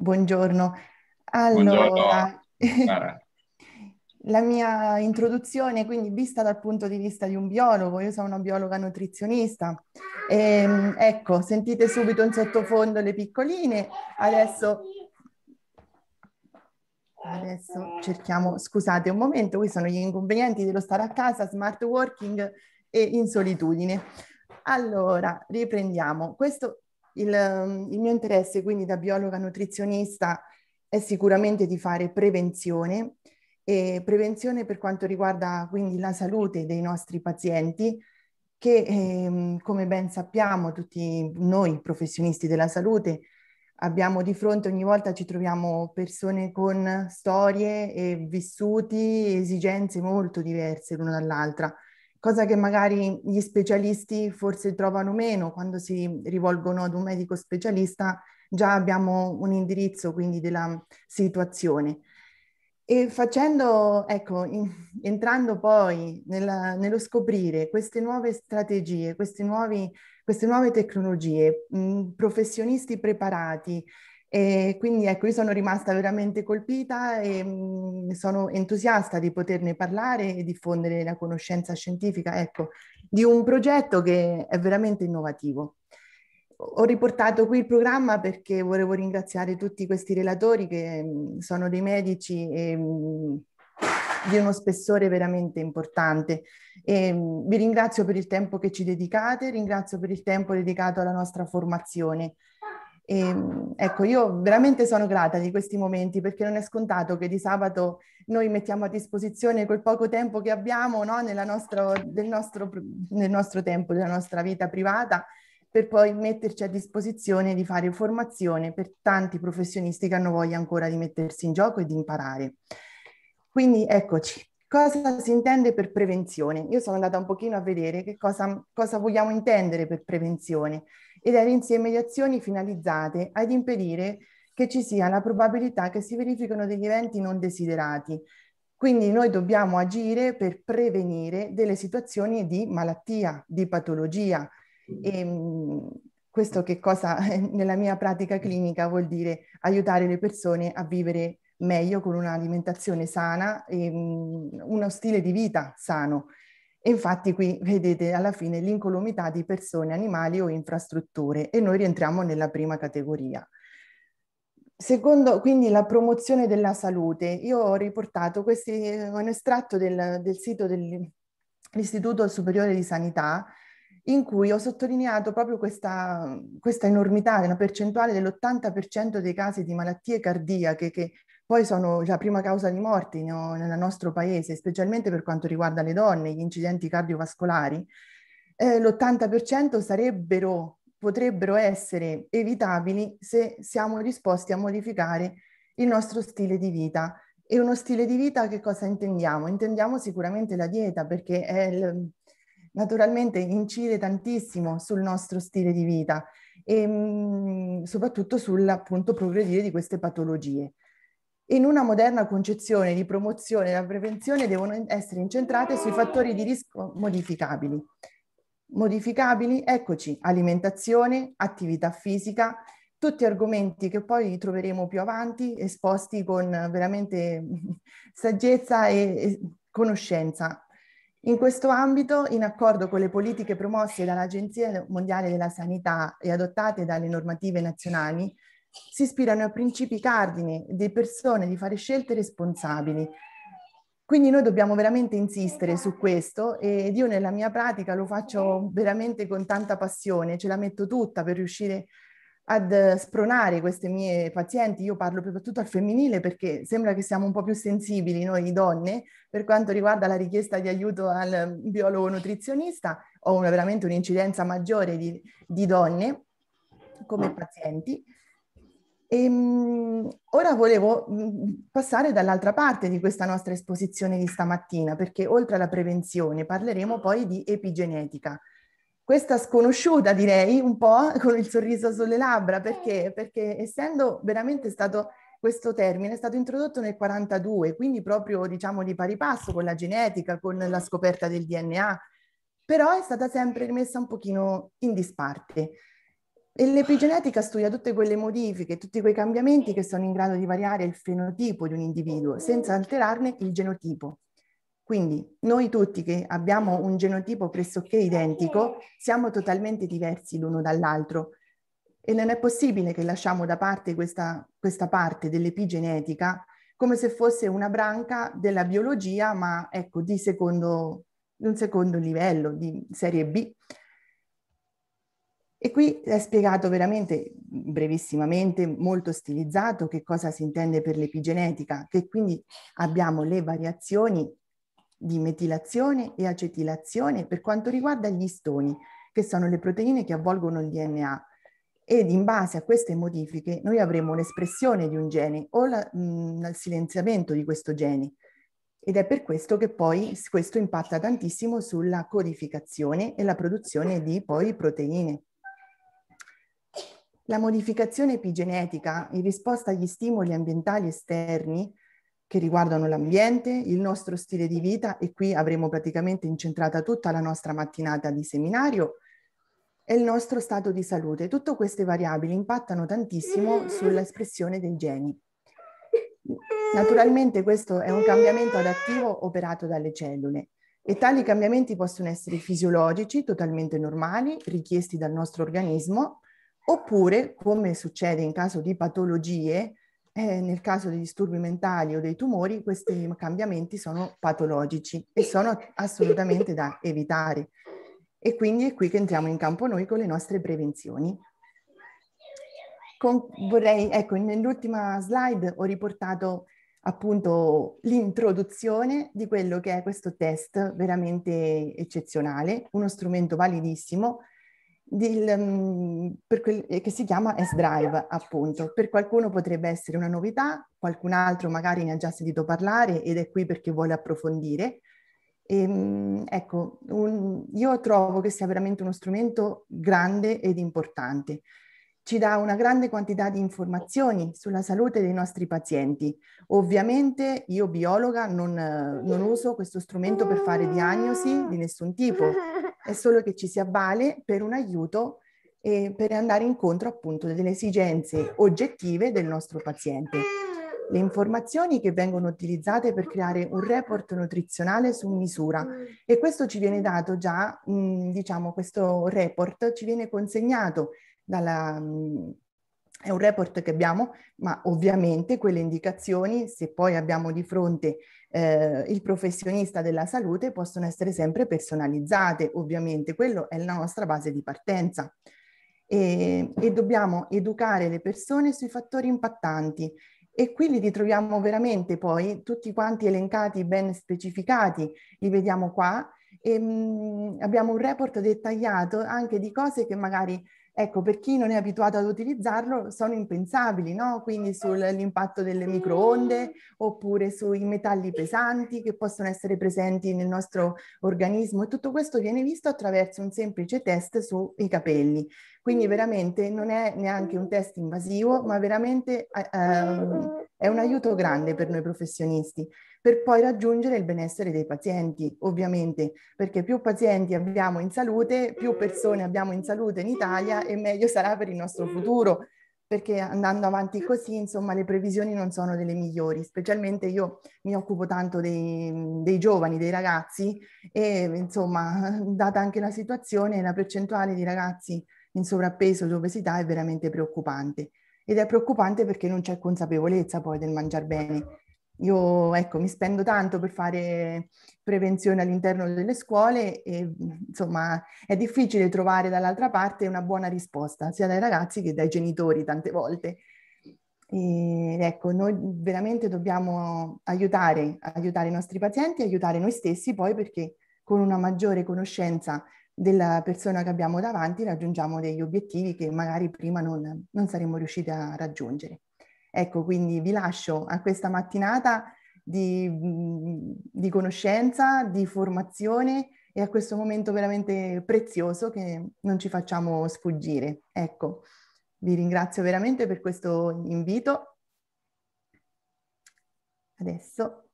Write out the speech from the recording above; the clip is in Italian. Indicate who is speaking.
Speaker 1: Buongiorno. Allora, Buongiorno, la mia introduzione, quindi vista dal punto di vista di un biologo, io sono una biologa nutrizionista. E, ehm, ecco, sentite subito in sottofondo le piccoline. Adesso, adesso cerchiamo, scusate un momento, qui sono gli inconvenienti dello stare a casa, smart working e in solitudine. Allora, riprendiamo. Questo il, ehm, il mio interesse quindi da biologa nutrizionista è sicuramente di fare prevenzione e prevenzione per quanto riguarda quindi la salute dei nostri pazienti che ehm, come ben sappiamo tutti noi professionisti della salute abbiamo di fronte ogni volta ci troviamo persone con storie e vissuti, esigenze molto diverse l'una dall'altra cosa che magari gli specialisti forse trovano meno quando si rivolgono ad un medico specialista, già abbiamo un indirizzo quindi della situazione. E facendo, ecco, in, entrando poi nella, nello scoprire queste nuove strategie, queste, nuovi, queste nuove tecnologie, mh, professionisti preparati, e quindi ecco, io sono rimasta veramente colpita e mh, mhmm, sono entusiasta di poterne parlare e diffondere la conoscenza scientifica, ecco, di un progetto che è veramente innovativo. Ho riportato qui il programma perché volevo ringraziare tutti questi relatori che mh, mhmm, sono dei medici e, mh, mhmm, di uno spessore veramente importante. E, vi ringrazio per il tempo che ci dedicate, ringrazio per il tempo dedicato alla nostra formazione. E, ehm, ecco, io veramente sono grata di questi momenti perché non è scontato che di sabato noi mettiamo a disposizione quel poco tempo che abbiamo no? nostro, del, nostro, nel nostro tempo, della nostra vita privata, per poi metterci a disposizione di fare formazione per tanti professionisti che hanno voglia ancora di mettersi in gioco e di imparare. Quindi eccoci. Cosa si intende per prevenzione? Io sono andata un pochino a vedere che cosa, cosa vogliamo intendere per prevenzione ed era insieme di azioni finalizzate ad impedire che ci sia la probabilità che si verificano degli eventi non desiderati. Quindi noi dobbiamo agire per prevenire delle situazioni di malattia, di patologia. E, mm, questo che cosa nella mia pratica clinica vuol dire aiutare le persone a vivere meglio con un'alimentazione sana e mm, uno stile di vita sano infatti qui vedete alla fine l'incolumità di persone, animali o infrastrutture e noi rientriamo nella prima categoria. Secondo, quindi la promozione della salute, io ho riportato questi, un estratto del, del sito dell'Istituto Superiore di Sanità in cui ho sottolineato proprio questa, questa enormità, una percentuale dell'80% dei casi di malattie cardiache che poi sono la prima causa di morte no, nel nostro paese, specialmente per quanto riguarda le donne, gli incidenti cardiovascolari, eh, l'80% sarebbero, potrebbero essere evitabili se siamo disposti a modificare il nostro stile di vita. E uno stile di vita che cosa intendiamo? Intendiamo sicuramente la dieta perché il, naturalmente incide tantissimo sul nostro stile di vita e mh, mm, soprattutto sul appunto, progredire di queste patologie in una moderna concezione di promozione e prevenzione devono essere incentrate sui fattori di rischio modificabili. Modificabili, eccoci, alimentazione, attività fisica, tutti argomenti che poi troveremo più avanti esposti con veramente saggezza e conoscenza. In questo ambito, in accordo con le politiche promosse dall'Agenzia Mondiale della Sanità e adottate dalle normative nazionali, si ispirano a principi cardini di persone di fare scelte responsabili. Quindi noi dobbiamo veramente insistere su questo ed io nella mia pratica lo faccio veramente con tanta passione, ce la metto tutta per riuscire ad eh, spronare queste mie pazienti, io parlo soprattutto al femminile perché sembra che siamo un po' più sensibili noi donne per quanto riguarda la richiesta di aiuto al biologo nutrizionista, ho una, veramente un'incidenza maggiore di, di donne come pazienti Ehm, ora volevo mm, passare dall'altra parte di questa nostra esposizione di stamattina, perché oltre alla prevenzione parleremo poi di epigenetica. Questa sconosciuta direi un po' con il sorriso sulle labbra, eh. perché, perché essendo veramente stato questo termine è stato introdotto nel 1942, quindi proprio diciamo di pari passo con la genetica, con la scoperta del DNA, però è stata sempre rimessa un pochino in disparte. E l'epigenetica studia tutte quelle modifiche, tutti quei cambiamenti che sono in grado di variare il fenotipo di un individuo senza alterarne il genotipo. Quindi noi tutti che abbiamo un genotipo pressoché identico siamo totalmente diversi l'uno dall'altro e non è possibile che lasciamo da parte questa, questa parte dell'epigenetica come se fosse una branca della biologia, ma ecco di, secondo, di un secondo livello, di serie B. E qui è spiegato veramente brevissimamente, molto stilizzato, che cosa si intende per l'epigenetica, che quindi abbiamo le variazioni di metilazione e acetilazione per quanto riguarda gli stoni, che sono le proteine che avvolgono il DNA. Ed in base a queste modifiche noi avremo l'espressione di un gene o la, mh, il silenziamento di questo gene. Ed è per questo che poi questo impatta tantissimo sulla codificazione e la produzione di poi proteine. La modificazione epigenetica in risposta agli stimoli ambientali esterni che riguardano l'ambiente, il nostro stile di vita e qui avremo praticamente incentrata tutta la nostra mattinata di seminario e il nostro stato di salute. Tutte queste variabili impattano tantissimo sull'espressione dei geni. Naturalmente questo è un cambiamento adattivo operato dalle cellule e tali cambiamenti possono essere fisiologici, totalmente normali, richiesti dal nostro organismo, Oppure, come succede in caso di patologie, eh, nel caso dei disturbi mentali o dei tumori, questi cambiamenti sono patologici e sono assolutamente da evitare. E quindi è qui che entriamo in campo noi con le nostre prevenzioni. Con, vorrei, ecco, nell'ultima slide ho riportato appunto l'introduzione di quello che è questo test veramente eccezionale, uno strumento validissimo del, mm, quel, eh, che si chiama S-Drive, appunto. Per qualcuno potrebbe essere una novità, qualcun altro magari ne ha già sentito parlare ed è qui perché vuole approfondire. E, ehm, ecco, un, io trovo che sia veramente uno strumento grande ed importante. Ci dà una grande quantità di informazioni sulla salute dei nostri pazienti. Ovviamente io biologa non, non uso questo strumento per fare diagnosi di nessun tipo, è solo che ci si avvale per un aiuto e per andare incontro appunto delle esigenze oggettive del nostro paziente. Le informazioni che vengono utilizzate per creare un report nutrizionale su misura e questo ci viene dato già, diciamo, questo report ci viene consegnato dalla, è un report che abbiamo, ma ovviamente quelle indicazioni, se poi abbiamo di fronte eh, il professionista della salute possono essere sempre personalizzate, ovviamente, quello è la nostra base di partenza. E, e dobbiamo educare le persone sui fattori impattanti e qui li ritroviamo veramente poi tutti quanti elencati ben specificati, li vediamo qua e mh, mm, abbiamo un report dettagliato anche di cose che magari Ecco, per chi non è abituato ad utilizzarlo, sono impensabili, no? Quindi sull'impatto delle microonde oppure sui metalli pesanti che possono essere presenti nel nostro organismo e tutto questo viene visto attraverso un semplice test sui capelli. Quindi veramente non è neanche un test invasivo, ma veramente eh, ehm, è un aiuto grande per noi professionisti per poi raggiungere il benessere dei pazienti, ovviamente, perché più pazienti abbiamo in salute, più persone abbiamo in salute in Italia e meglio sarà per il nostro futuro, perché andando avanti così, insomma, le previsioni non sono delle migliori, specialmente io mi occupo tanto dei, dei giovani, dei ragazzi e, insomma, data anche la situazione, la percentuale di ragazzi in sovrappeso ed obesità è veramente preoccupante. Ed è preoccupante perché non c'è consapevolezza poi del mangiare bene. Io ecco, mi spendo tanto per fare prevenzione all'interno delle scuole e insomma è difficile trovare dall'altra parte una buona risposta sia dai ragazzi che dai genitori tante volte. E, ecco, noi veramente dobbiamo aiutare, aiutare i nostri pazienti, aiutare noi stessi poi perché con una maggiore conoscenza della persona che abbiamo davanti raggiungiamo degli obiettivi che magari prima non, non saremmo riusciti a raggiungere. Ecco, quindi vi lascio a questa mattinata di, mm, di conoscenza, di formazione e a questo momento veramente prezioso che non ci facciamo sfuggire. Ecco, vi ringrazio veramente per questo invito. Adesso